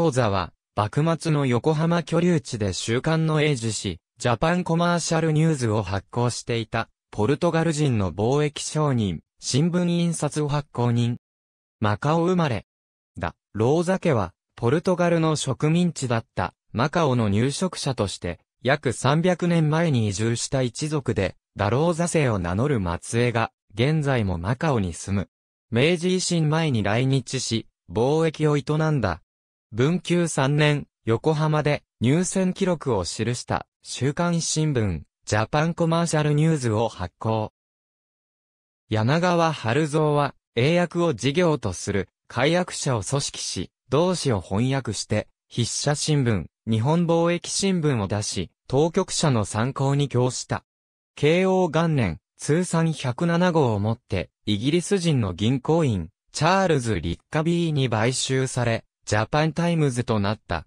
ー座は、幕末の横浜居留地で週刊の英字誌、ジャパンコマーシャルニューズを発行していた、ポルトガル人の貿易商人、新聞印刷発行人。マカオ生まれ。だ、ローザ家は、ポルトガルの植民地だった、マカオの入植者として、約300年前に移住した一族で、ダローザ姓を名乗る末裔が、現在もマカオに住む。明治維新前に来日し、貿易を営んだ文久3年、横浜で入選記録を記した週刊新聞、ジャパンコマーシャルニューズを発行。柳川春蔵は、英訳を事業とする、解約者を組織し、同志を翻訳して、筆者新聞、日本貿易新聞を出し、当局者の参考に供した。慶応元年、通算107号をもって、イギリス人の銀行員、チャールズ・リッカビーに買収され、ジャパンタイムズとなった。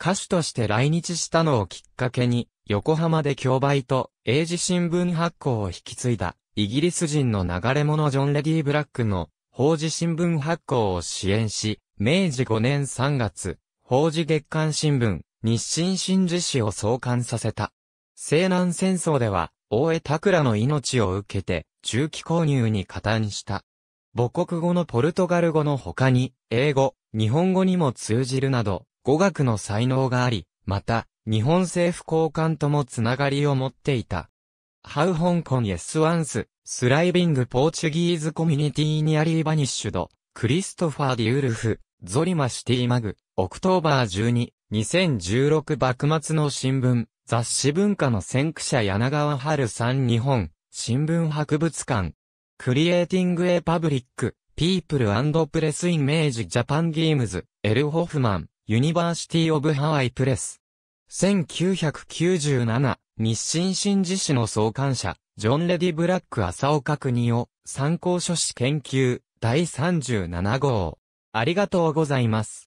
歌手として来日したのをきっかけに、横浜で競売と英字新聞発行を引き継いだ、イギリス人の流れ者ジョン・レディ・ブラックの、法事新聞発行を支援し、明治5年3月、法事月刊新聞、日清新事氏を創刊させた。西南戦争では、大江拓らの命を受けて、中期購入に加担した。母国語のポルトガル語の他に、英語、日本語にも通じるなど、語学の才能があり、また、日本政府高官ともつながりを持っていた。ハウ香港コン s o ス c e ス、h r i v i n g p o r t u g u e s ニ c o m m u バニッシュド、クリストファー・ディウルフ、ゾリマ・シティ・マグ、オクトーバー12、2016幕末の新聞、雑誌文化の先駆者柳川春さん日本、新聞博物館、Creating a Public, People and Press Image Japan Games, L. Hoffman, University of Hawaii Press。1997、日清新事史の創刊者、ジョン・レディ・ブラック・浅岡国を参考書士研究、第37号。ありがとうございます。